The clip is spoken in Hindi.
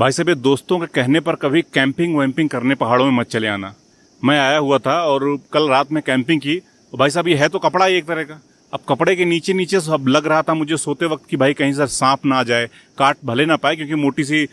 भाई साहब ये दोस्तों के कहने पर कभी कैंपिंग वैम्पिंग करने पहाड़ों में मत चले आना मैं आया हुआ था और कल रात में कैंपिंग की और भाई साहब ये है तो कपड़ा ही एक तरह का अब कपड़े के नीचे नीचे सब लग रहा था मुझे सोते वक्त कि भाई कहीं सर सांप ना आ जाए काट भले ना पाए क्योंकि मोटी सी